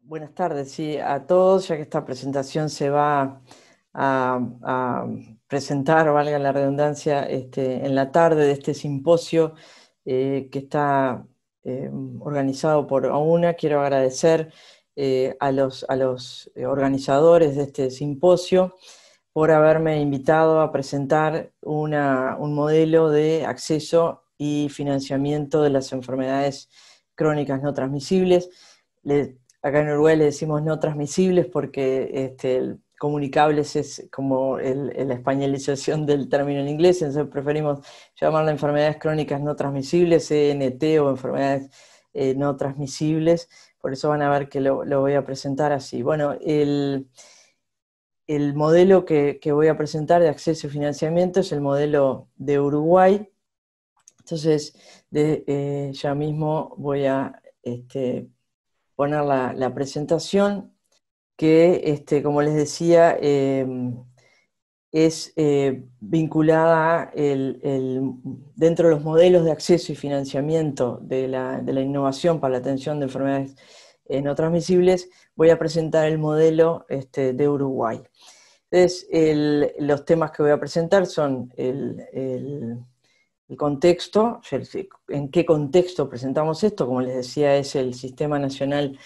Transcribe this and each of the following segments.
Buenas tardes a todos, ya que esta presentación se va a, presentar, valga la redundancia, este, en la tarde de este simposio eh, que está eh, organizado por AUNA. Quiero agradecer eh, a los organizadores de este simposio por haberme invitado a presentar un modelo de acceso y financiamiento de las enfermedades crónicas no transmisibles. acá en Uruguay le decimos no transmisibles porque este, comunicables es como la españolización del término en inglés, entonces preferimos llamarla enfermedades crónicas no transmisibles, ENT o enfermedades eh, no transmisibles, por eso van a ver que lo voy a presentar así. Bueno, el el modelo que, voy a presentar de acceso y financiamiento es el modelo de Uruguay. Entonces, eh, ya mismo voy a este, poner la, presentación, que, este, como les decía, em, es eh, vinculada dentro de los modelos de acceso y financiamiento de la, de la innovación para la atención de enfermedades no transmisibles, voy a presentar el modelo este, de Uruguay. Entonces, los temas que voy a presentar son el, el contexto, en qué contexto presentamos esto, como les decía, es el Sistema Nacional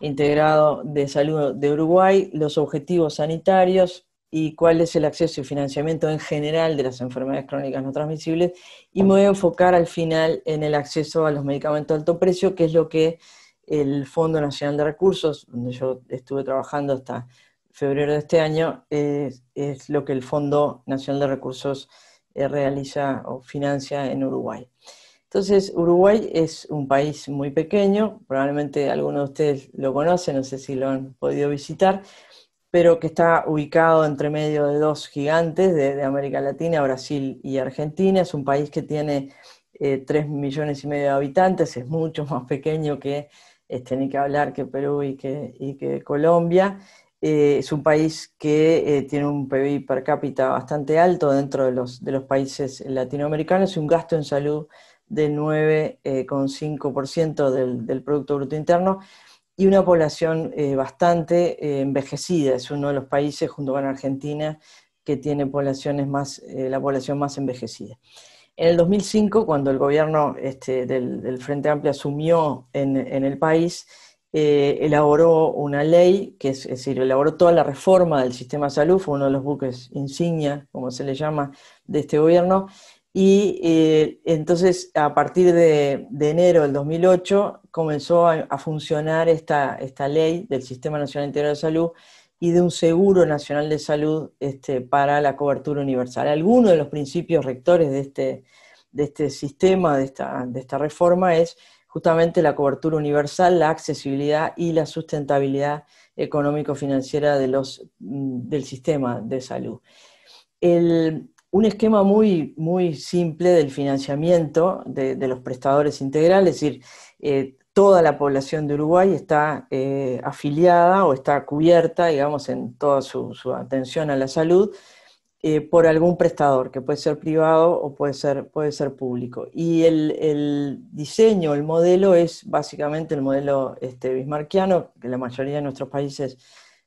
Integrado de Salud de Uruguay, los objetivos sanitarios, y cuál es el acceso y financiamiento en general de las enfermedades crónicas no transmisibles y me voy a enfocar al final en el acceso a los medicamentos de alto precio, que es lo que el Fondo Nacional de Recursos, donde yo estuve trabajando hasta febrero de este año, es, lo que el Fondo Nacional de Recursos eh, realiza o financia en Uruguay. Entonces, Uruguay es un país muy pequeño, probablemente algunos de ustedes lo conocen, no sé si lo han podido visitar, pero que está ubicado entre medio de dos gigantes de, América Latina, Brasil y Argentina. Es un país que tiene eh, tres 3 millones y medio de habitantes, es mucho más pequeño que este, que hablar que Perú y que, Colombia. Eh, es un país que eh, tiene un PIB per cápita bastante alto dentro de los, países latinoamericanos y un gasto en salud de 9,5% eh, del, del, Producto Bruto Interno y una población bastante envejecida. Es uno de los países, junto con Argentina, que tiene poblaciones más, la población más envejecida. En el 2005, cuando el gobierno este, del, Frente Amplio asumió en, el país, eh, elaboró una ley, que es, decir, elaboró toda la reforma del sistema de salud, fue uno de los buques insignia, como se le llama, de este gobierno, y eh, entonces a partir de, enero del 2008 comenzó a, funcionar esta, esta ley del Sistema Nacional Integral de Salud, y de un seguro nacional de salud este, para la cobertura universal. alguno de los principios rectores de este, de este sistema, de esta, de esta reforma, es justamente la cobertura universal, la accesibilidad y la sustentabilidad económico-financiera de mm, del sistema de salud. un esquema muy, muy simple del financiamiento de, los prestadores integrales, es decir, eh, toda la población de Uruguay está eh, afiliada o está cubierta, digamos, en toda su, atención a la salud eh, por algún prestador, que puede ser privado o puede ser, puede ser público. Y el, diseño, el modelo es básicamente el modelo este, bismarquiano, que la mayoría de nuestros países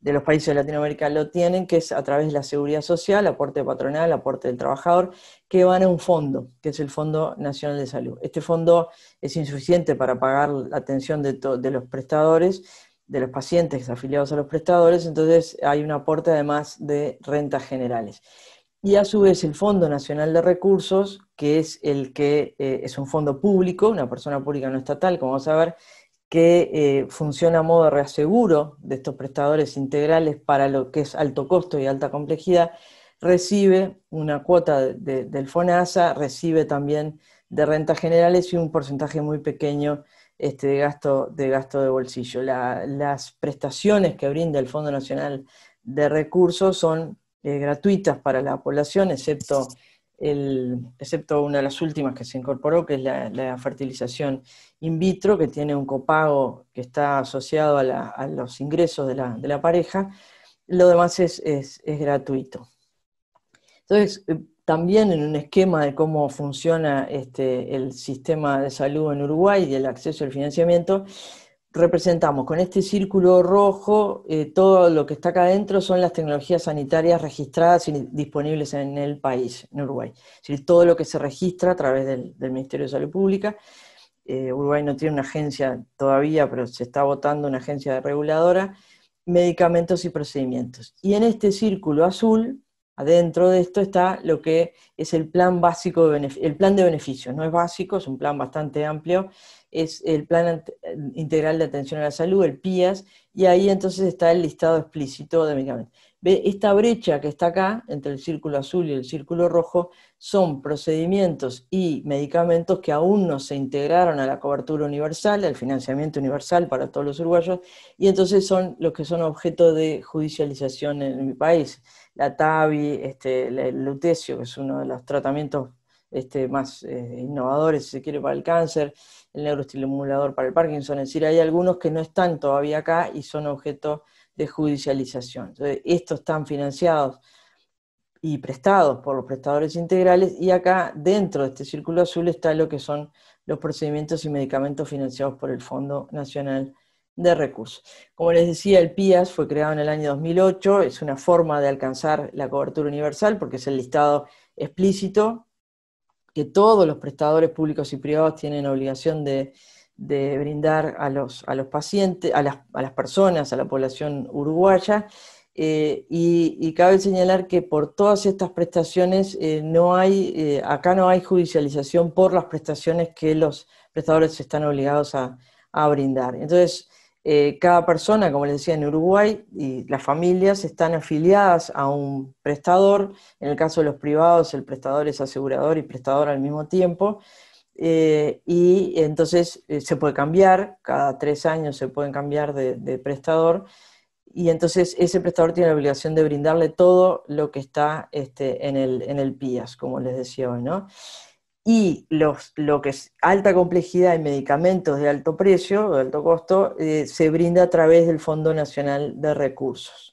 de los países de Latinoamérica lo tienen, que es a través de la seguridad social, aporte patronal, aporte del trabajador, que van a un fondo, que es el Fondo Nacional de Salud. Este fondo es insuficiente para pagar la atención de, los prestadores, de los pacientes afiliados a los prestadores, entonces hay un aporte además de rentas generales. Y a su vez el Fondo Nacional de Recursos, que es el que eh, es un fondo público, una persona pública no estatal, como vamos a ver, que eh, funciona a modo de reaseguro de estos prestadores integrales para lo que es alto costo y alta complejidad, recibe una cuota del FONASA, recibe también de rentas generales y un porcentaje muy pequeño este, de, gasto, de gasto de bolsillo. las prestaciones que brinda el Fondo Nacional de Recursos son eh, gratuitas para la población, excepto excepto una de las últimas que se incorporó, que es la, fertilización in vitro, que tiene un copago que está asociado a, los ingresos de la, pareja, lo demás es, gratuito. Entonces, eh, también en un esquema de cómo funciona este, el sistema de salud en Uruguay y el acceso al financiamiento, representamos con este círculo rojo eh, todo lo que está acá adentro son las tecnologías sanitarias registradas y disponibles en el país, en Uruguay. Es decir, todo lo que se registra a través del, Ministerio de Salud Pública. Eh, Uruguay no tiene una agencia todavía, pero se está votando una agencia reguladora. Medicamentos y procedimientos. Y en este círculo azul Adentro de esto está lo que es el plan básico, de el plan de beneficios. No es básico, es un plan bastante amplio. Es el Plan Integral de Atención a la Salud, el PIAS, y ahí entonces está el listado explícito de medicamentos. Ve, esta brecha que está acá, entre el círculo azul y el círculo rojo, son procedimientos y medicamentos que aún no se integraron a la cobertura universal, al financiamiento universal para todos los uruguayos, y entonces son los que son objeto de judicialización en mi país la TAVI, este, el lutecio, que es uno de los tratamientos este, más eh, innovadores, si se quiere, para el cáncer, el neuroestimulador para el Parkinson, es decir, hay algunos que no están todavía acá y son objeto de judicialización. Entonces, estos están financiados y prestados por los prestadores integrales y acá dentro de este círculo azul está lo que son los procedimientos y medicamentos financiados por el Fondo Nacional de recursos. Como les decía, el PIAS fue creado en el año 2008, es una forma de alcanzar la cobertura universal porque es el listado explícito que todos los prestadores públicos y privados tienen obligación de, brindar a los, pacientes, a las, personas, a la población uruguaya. Eh, y, cabe señalar que por todas estas prestaciones eh, no hay, eh, acá no hay judicialización por las prestaciones que los prestadores están obligados a brindar. Entonces, eh, cada persona, como les decía, en Uruguay y las familias están afiliadas a un prestador. En el caso de los privados, el prestador es asegurador y prestador al mismo tiempo. Eh, y entonces eh, se puede cambiar, cada tres años se pueden cambiar de, prestador, y entonces ese prestador tiene la obligación de brindarle todo lo que está este, en, el, en el PIAS, como les decía hoy, ¿no? y lo que es alta complejidad en medicamentos de alto precio, de alto costo, eh, se brinda a través del Fondo Nacional de Recursos.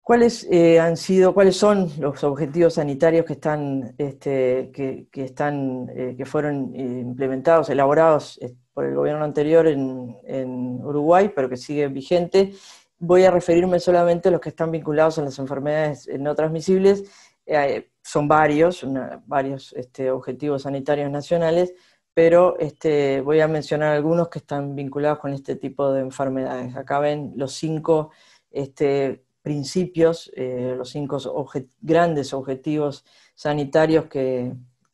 ¿Cuáles, eh, han sido, ¿Cuáles son los objetivos sanitarios que, están, este, que, están, eh, que fueron implementados, elaborados por el gobierno anterior en, en Uruguay, pero que siguen vigente? Voy a referirme solamente a los que están vinculados a las enfermedades no transmisibles son varios, varios este, objetivos sanitarios nacionales, pero este, voy a mencionar algunos que están vinculados con este tipo de enfermedades. Acá ven los cinco este, principios, eh, los cinco grandes objetivos sanitarios que,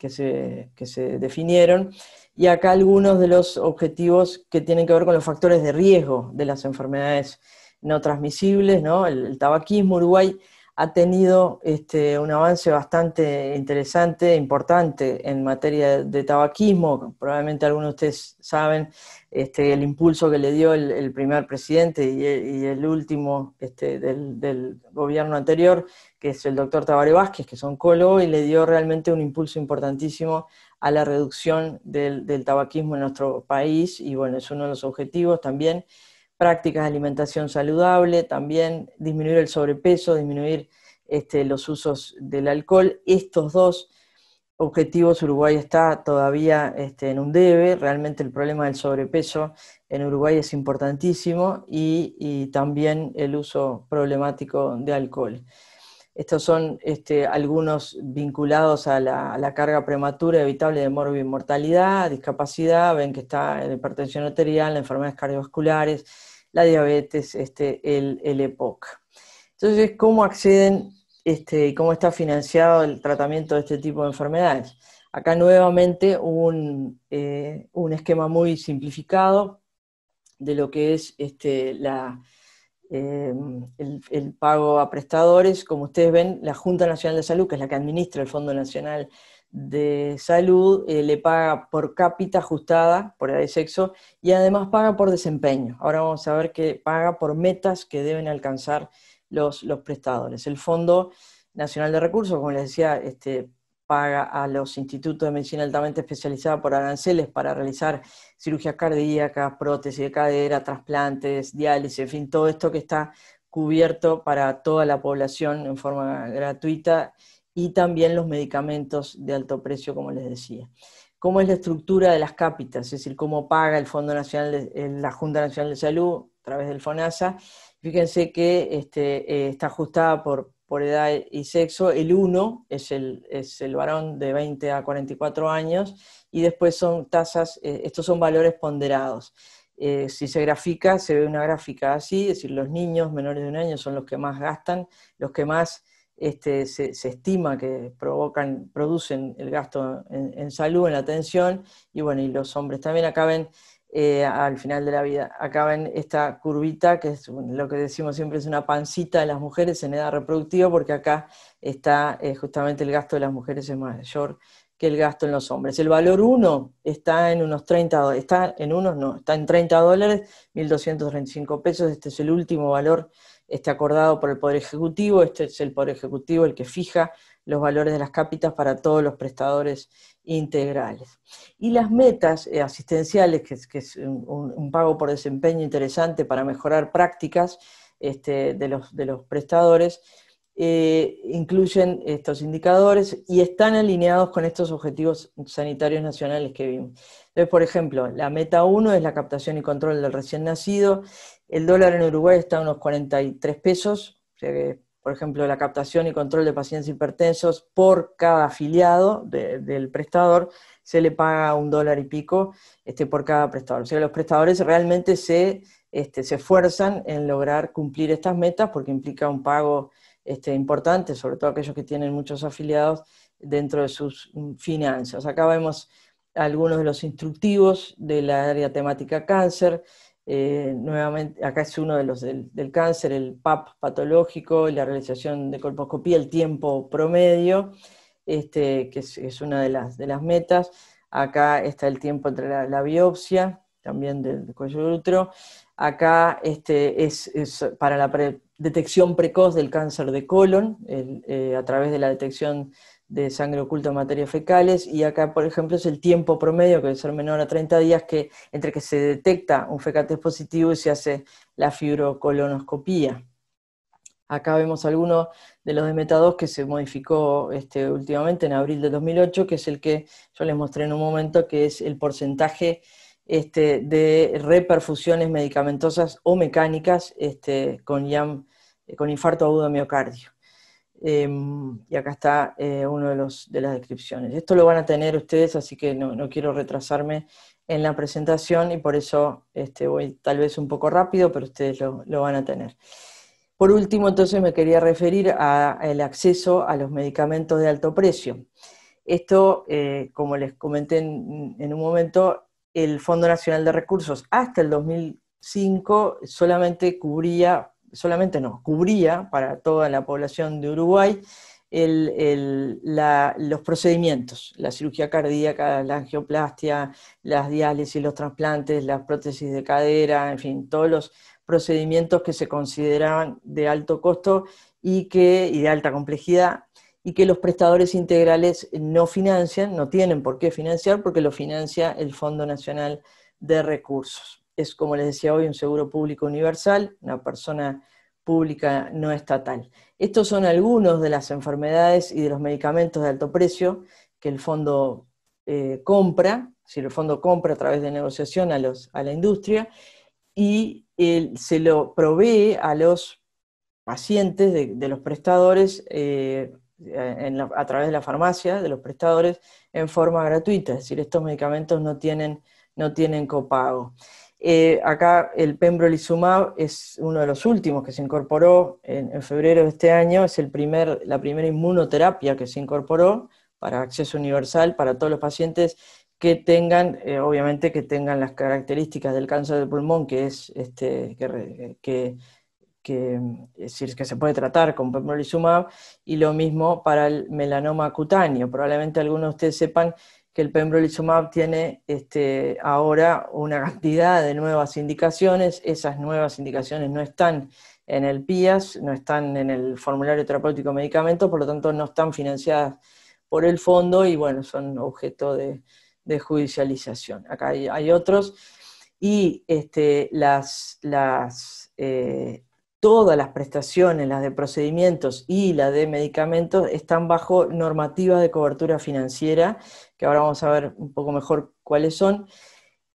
se, definieron, y acá algunos de los objetivos que tienen que ver con los factores de riesgo de las enfermedades no transmisibles, ¿no? el, tabaquismo. Uruguay ha tenido este, un avance bastante interesante, e importante en materia de tabaquismo. Probablemente algunos de ustedes saben este, el impulso que le dio el, primer presidente y, el último este, del, gobierno anterior, que es el doctor Tabaré Vázquez, que es oncólogo, y le dio realmente un impulso importantísimo a la reducción del, del tabaquismo en nuestro país. Y bueno, es uno de los objetivos también prácticas de alimentación saludable, también disminuir el sobrepeso, disminuir este, los usos del alcohol. Estos dos objetivos Uruguay está todavía este, en un debe, realmente el problema del sobrepeso en Uruguay es importantísimo y, también el uso problemático de alcohol. Estos son este, algunos vinculados a la, carga prematura evitable de morbi mortalidad, discapacidad, ven que está la hipertensión arterial, enfermedades cardiovasculares, la diabetes, este, el, EPOC. E Entonces, ¿cómo acceden y este, cómo está financiado el tratamiento de este tipo de enfermedades? Acá nuevamente un, eh, esquema muy simplificado de lo que es este, eh, el, el, pago a prestadores. Como ustedes ven, la Junta Nacional de Salud, que es la que administra el Fondo Nacional de salud eh, le paga por cápita ajustada por edad sexo y además paga por desempeño. Ahora vamos a ver que paga por metas que deben alcanzar los, prestadores. El Fondo Nacional de Recursos, como les decía, este, paga a los institutos de medicina altamente especializada por aranceles para realizar cirugías cardíacas, prótesis de cadera, trasplantes, diálisis, en fin, todo esto que está cubierto para toda la población en forma gratuita y también los medicamentos de alto precio, como les decía. ¿Cómo es la estructura de las cápitas? Es decir, cómo paga el Fondo Nacional, la Junta Nacional de Salud a través del FONASA. Fíjense que este, eh, está ajustada por, edad y sexo. El 1 es el, es el varón de 20 a 44 años y después son tasas, eh, estos son valores ponderados. Eh, si se grafica, se ve una gráfica así, es decir, los niños menores de un año son los que más gastan, los que más este, se, estima que provocan, producen el gasto en, salud, en la atención, y bueno, y los hombres también acaben eh, al final de la vida, acaben esta curvita, que es lo que decimos siempre, es una pancita de las mujeres en edad reproductiva, porque acá está eh, justamente el gasto de las mujeres es mayor que el gasto en los hombres. El valor 1 está en unos 30, está en unos no, está en 30 dólares, 1.235 pesos, este es el último valor esté acordado por el Poder Ejecutivo, este es el Poder Ejecutivo el que fija los valores de las cápitas para todos los prestadores integrales. Y las metas eh, asistenciales, que es, un, pago por desempeño interesante para mejorar prácticas este, de, los, de, los, prestadores, eh, incluyen estos indicadores y están alineados con estos objetivos sanitarios nacionales que vimos. Entonces, por ejemplo, la meta 1 es la captación y control del recién nacido el dólar en Uruguay está a unos 43 pesos, o sea que, por ejemplo, la captación y control de pacientes hipertensos por cada afiliado del prestador se le paga un dólar y pico este, por cada prestador. O sea los prestadores realmente este, se, esfuerzan en lograr cumplir estas metas porque implica un pago este, importante, sobre todo aquellos que tienen muchos afiliados dentro de sus mm, finanzas. Acá vemos algunos de los instructivos de la área temática cáncer, eh, nuevamente, acá es uno de los del, cáncer, el PAP patológico, la realización de colposcopía, el tiempo promedio, este, que es, una de las, de las, metas. Acá está el tiempo entre la, biopsia, también del, cuello de Acá este, es, para la detección precoz del cáncer de colon, eh, a través de la detección de sangre oculta en materias fecales y acá, por ejemplo, es el tiempo promedio, que debe ser menor a 30 días, que entre que se detecta un fecates positivo y se hace la fibrocolonoscopía. Acá vemos alguno de los 2 que se modificó este, últimamente en abril de 2008, que es el que yo les mostré en un momento, que es el porcentaje este, de reperfusiones medicamentosas o mecánicas este, con, eh, con infarto agudo de miocardio. Em, y acá está eh, uno de, de las descripciones. Esto lo van a tener ustedes, así que no, quiero retrasarme en la presentación y por eso este, voy tal vez un poco rápido, pero ustedes lo, van a tener. Por último, entonces me quería referir al acceso a los medicamentos de alto precio. Esto, eh, como les comenté en un momento, el Fondo Nacional de Recursos hasta el 2005 solamente cubría solamente no cubría para toda la población de Uruguay los procedimientos, la cirugía cardíaca, la angioplastia, las diálisis, los trasplantes, las prótesis de cadera, en fin, todos los procedimientos que se consideraban de alto costo y, que, y de alta complejidad y que los prestadores integrales no financian, no tienen por qué financiar porque lo financia el Fondo Nacional de Recursos es, como les decía hoy, un seguro público universal, una persona pública no estatal. Estos son algunos de las enfermedades y de los medicamentos de alto precio que el fondo eh, compra, si el fondo compra a través de negociación a, la industria, y se lo provee a los pacientes de, los prestadores eh, a través de la farmacia, de los prestadores, en forma gratuita. Es decir, estos medicamentos no tienen copago. Eh, acá el pembrolizumab es uno de los últimos que se incorporó en, febrero de este año, es la primera inmunoterapia que se incorporó para acceso universal para todos los pacientes que tengan, eh, obviamente que tengan las características del cáncer de pulmón, que es este, que, que, que, que se puede tratar con pembrolizumab, y lo mismo para el melanoma cutáneo. Probablemente algunos de ustedes sepan que el pembrolizumab tiene este, ahora una cantidad de nuevas indicaciones, esas nuevas indicaciones no están en el PIAS, no están en el formulario terapéutico de medicamentos, por lo tanto no están financiadas por el fondo y bueno, son objeto de, judicialización. Acá hay, otros y este, las, las eh, todas las prestaciones, las de procedimientos y las de medicamentos, están bajo normativa de cobertura financiera que ahora vamos a ver un poco mejor cuáles son.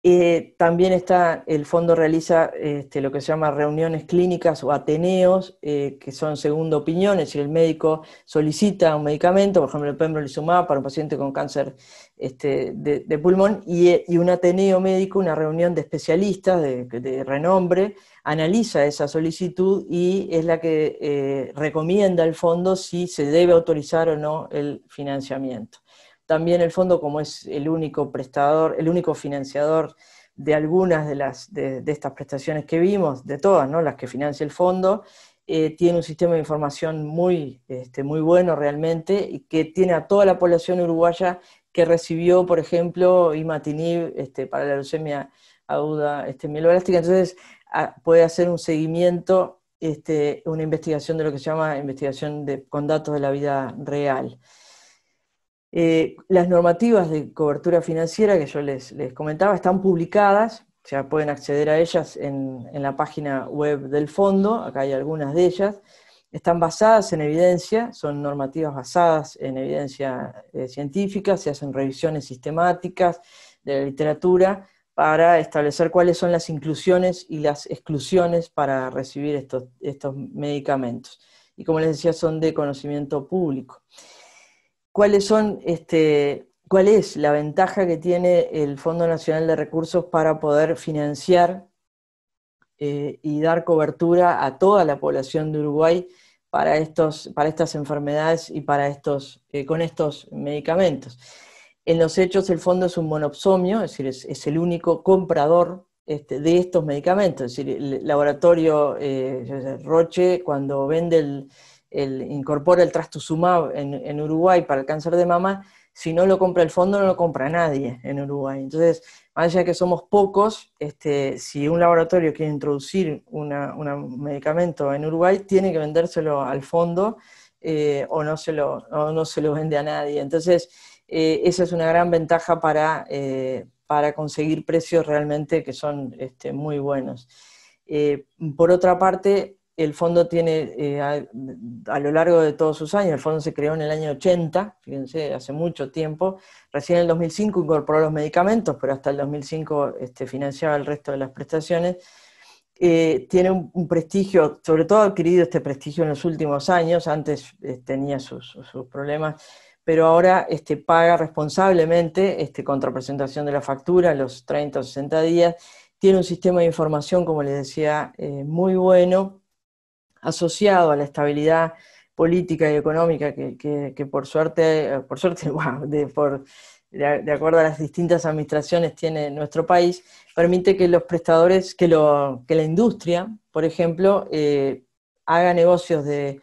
Eh, también está, el fondo realiza este, lo que se llama reuniones clínicas o ateneos, eh, que son segunda opiniones. decir, el médico solicita un medicamento, por ejemplo el pembrolizumab para un paciente con cáncer este, de, pulmón, y, un ateneo médico, una reunión de especialistas de, renombre, analiza esa solicitud y es la que eh, recomienda al fondo si se debe autorizar o no el financiamiento. También el fondo, como es el único prestador, el único financiador de algunas de, estas prestaciones que vimos, de todas, ¿no? las que financia el fondo, eh, tiene un sistema de información muy, este, muy bueno realmente y que tiene a toda la población uruguaya que recibió, por ejemplo, imatinib este, para la leucemia aguda este, Entonces, ah, puede hacer un seguimiento, este, una investigación de lo que se llama investigación con datos de la vida real. Eh, las normativas de cobertura financiera que yo les, comentaba están publicadas, o pueden acceder a ellas en, la página web del fondo, acá hay algunas de ellas, están basadas en evidencia, son normativas basadas en evidencia eh, científica, se hacen revisiones sistemáticas de la literatura para establecer cuáles son las inclusiones y las exclusiones para recibir estos medicamentos. Y como les decía, son de conocimiento público son, este, cuál es la ventaja que tiene el Fondo Nacional de Recursos para poder financiar eh, y dar cobertura a toda la población de Uruguay para, estos, para estas enfermedades y para estos, eh, con estos medicamentos. En los hechos, el fondo es un monopsomio, es decir, es, el único comprador este, de estos medicamentos. Es decir, el laboratorio eh, Roche, cuando vende el, incorpora el trastuzumab en, en, Uruguay para el cáncer de mama, si no lo compra el fondo, no lo compra nadie en Uruguay. Entonces, más allá que somos pocos, este, si un laboratorio quiere introducir un medicamento en Uruguay, tiene que vendérselo al fondo eh, o, no se lo, no se lo vende a nadie. Entonces, eh, esa es una gran ventaja para, eh, para conseguir precios realmente que son este, muy buenos. por otra parte, el fondo tiene, eh, a, lo largo de todos sus años, el fondo se creó en el año 80, fíjense, hace mucho tiempo, recién en el 2005 incorporó los medicamentos, pero hasta el 2005 este, financiaba el resto de las prestaciones, eh, tiene un, prestigio, sobre todo ha adquirido este prestigio en los últimos años, antes eh, tenía sus, problemas, pero ahora este, paga responsablemente este, contra de la factura, los 30 o 60 días, tiene un sistema de información, como les decía, muy bueno, asociado a la estabilidad política y económica que, por suerte, eh, por suerte, de, acuerdo a las distintas administraciones tiene nuestro país, permite que los prestadores, que, la industria, por ejemplo, eh, haga negocios de,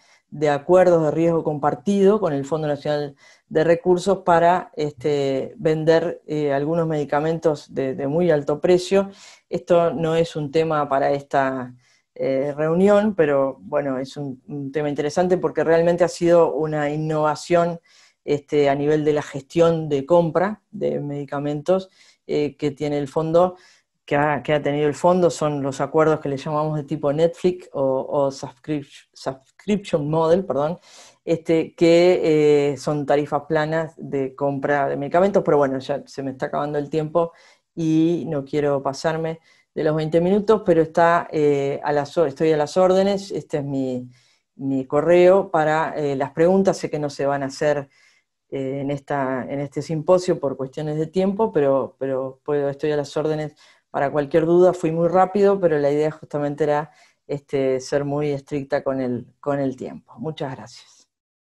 acuerdos de riesgo compartido con el Fondo Nacional de Recursos para este, vender eh, algunos medicamentos de, de, muy alto precio. Esto no es un tema para esta eh, reunión, pero bueno, es un, tema interesante porque realmente ha sido una innovación este, a nivel de la gestión de compra de medicamentos eh, que tiene el fondo, que ha, tenido el fondo, son los acuerdos que le llamamos de tipo Netflix o, subscription, model, perdón, este, que eh, son tarifas planas de compra de medicamentos, pero bueno, ya se me está acabando el tiempo y no quiero pasarme de los 20 minutos, pero está, eh, a las, estoy a las órdenes, este es mi, mi correo para eh, las preguntas, sé que no se van a hacer eh, en, esta, en este simposio por cuestiones de tiempo, pero, pero puedo, estoy a las órdenes para cualquier duda, fui muy rápido, pero la idea justamente era este, ser muy estricta con el, con el tiempo. Muchas gracias.